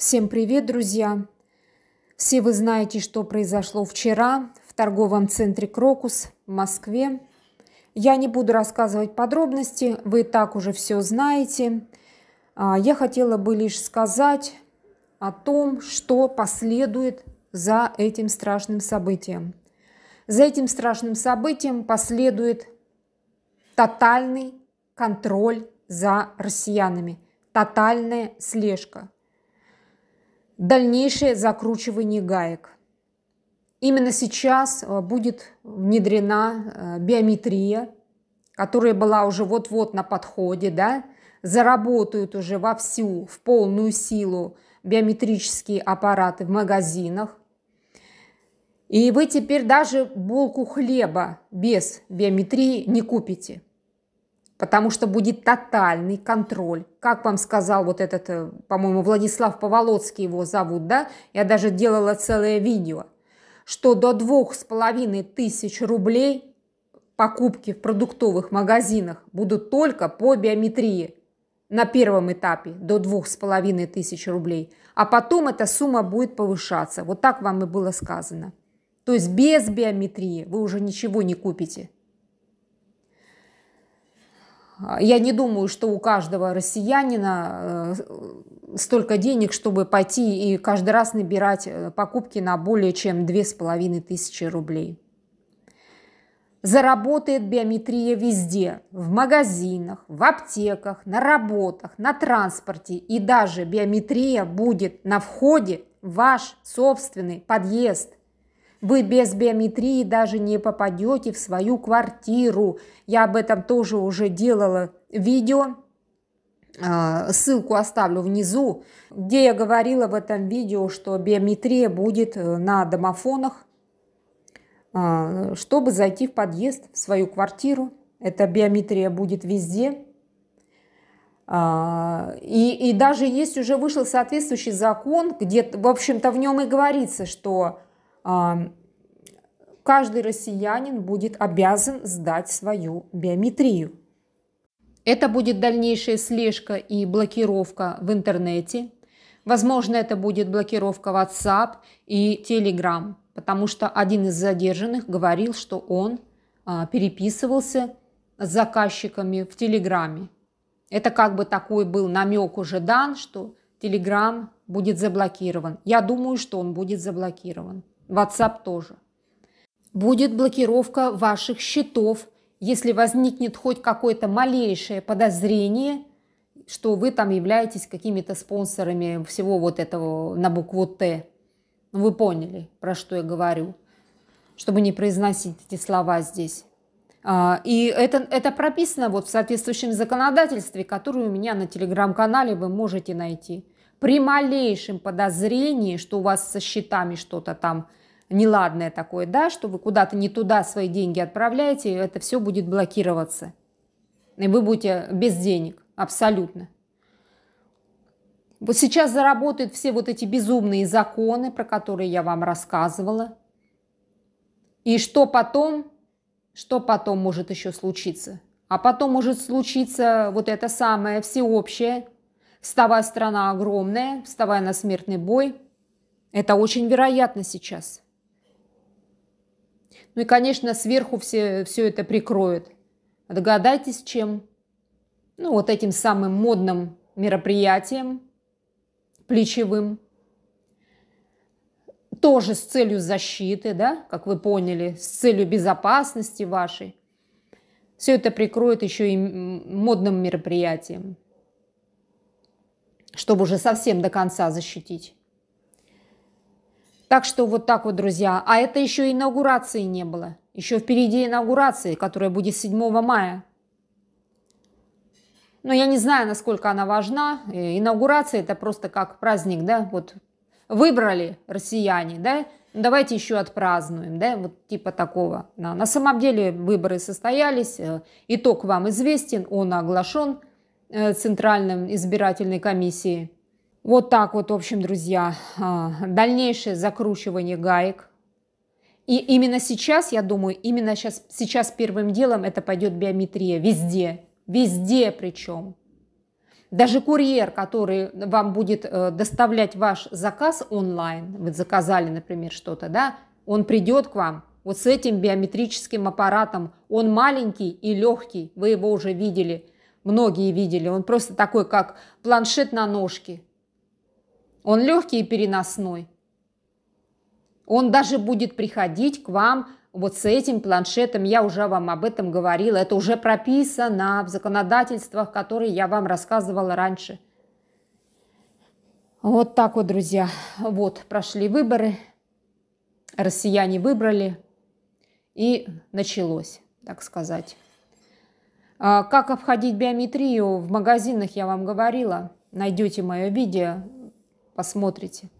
Всем привет, друзья! Все вы знаете, что произошло вчера в торговом центре «Крокус» в Москве. Я не буду рассказывать подробности, вы и так уже все знаете. А, я хотела бы лишь сказать о том, что последует за этим страшным событием. За этим страшным событием последует тотальный контроль за россиянами, тотальная слежка – дальнейшее закручивание гаек. Именно сейчас э, будет внедрена э, биометрия, которая была уже вот-вот на подходе, да, заработают уже вовсю, в полную силу биометрические аппараты в магазинах. И вы теперь даже булку хлеба без биометрии не купите – потому что будет тотальный контроль. Как вам сказал вот этот, э, по-моему, Владислав Поволоцкий его зовут, да? Я даже делала целое видео, что до двух с половиной тысяч рублей покупки в продуктовых магазинах будут только по биометрии на первом этапе до двух с половиной тысяч рублей, а потом эта сумма будет повышаться. Вот так вам и было сказано. То есть без биометрии вы уже ничего не купите. А, я не думаю, что у каждого россиянина э, столько денег, чтобы пойти и каждый раз набирать э, покупки на более чем половиной тысячи рублей. Заработает биометрия везде – в магазинах, в аптеках, на работах, на транспорте. И даже биометрия будет на входе в ваш собственный подъезд. Вы без биометрии даже не попадете в свою квартиру. Я об этом тоже уже делала видео. А, ссылку оставлю внизу, где я говорила в этом видео, что биометрия будет э, на домофонах, а, чтобы зайти в подъезд, в свою квартиру. Эта биометрия будет везде. А, и, и даже есть уже вышел соответствующий закон, где, в общем-то, в нем и говорится, что каждый россиянин будет обязан сдать свою биометрию. Это будет дальнейшая слежка и блокировка в интернете. Возможно, это будет блокировка WhatsApp и Telegram, потому что один из задержанных говорил, что он а, переписывался с заказчиками в Телеграме. Это как бы такой был намек уже дан, что Телеграм будет заблокирован. Я думаю, что он будет заблокирован. WhatsApp тоже. Будет блокировка ваших счетов, если возникнет хоть какое-то малейшее подозрение, что вы там являетесь какими-то спонсорами всего вот этого на букву «Т». Ну, вы поняли, про что я говорю, чтобы не произносить эти слова здесь. А, и это, это прописано вот в соответствующем законодательстве, которое у меня на телеграм-канале вы можете найти при малейшем подозрении, что у вас со счетами что-то там неладное такое, да, что вы куда-то не туда свои деньги отправляете, это все будет блокироваться. И вы будете без денег, абсолютно. Вот сейчас заработают все вот эти безумные законы, про которые я вам рассказывала. И что потом? Что потом может еще случиться? А потом может случиться вот это самое всеобщее вставая страна огромная, вставая на смертный бой. Это очень вероятно сейчас. Ну и, конечно, сверху все, все это прикроют. Догадайтесь, чем? Ну, вот этим самым модным мероприятием, плечевым. Тоже с целью защиты, да, как вы поняли, с целью безопасности вашей. Все это прикроет еще и модным мероприятием чтобы уже совсем до конца защитить. Так что вот так вот, друзья. А это еще инаугурации не было. Еще впереди инаугурации, которая будет 7 мая. Но я не знаю, насколько она важна. Э, инаугурация – это просто как праздник, да? Вот выбрали россияне, да? Ну, давайте еще отпразднуем, да? Вот типа такого. На самом деле выборы состоялись, э, итог вам известен, он оглашен – Э, Центральной избирательной комиссии. Вот так вот, в общем, друзья, а, дальнейшее закручивание гаек. И именно сейчас, я думаю, именно сейчас, сейчас первым делом это пойдет биометрия везде, везде причем. Даже курьер, который вам будет э, доставлять ваш заказ онлайн, вы заказали, например, что-то, да, он придет к вам вот с этим биометрическим аппаратом. Он маленький и легкий, вы его уже видели – многие видели. Он просто такой, как планшет на ножке. Он легкий и переносной. Он даже будет приходить к вам вот с этим планшетом. Я уже вам об этом говорила. Это уже прописано в законодательствах, которые я вам рассказывала раньше. Вот так вот, друзья. Вот, прошли выборы. Россияне выбрали. И началось, так сказать. А, как обходить биометрию в магазинах, я вам говорила. Найдете мое видео, посмотрите.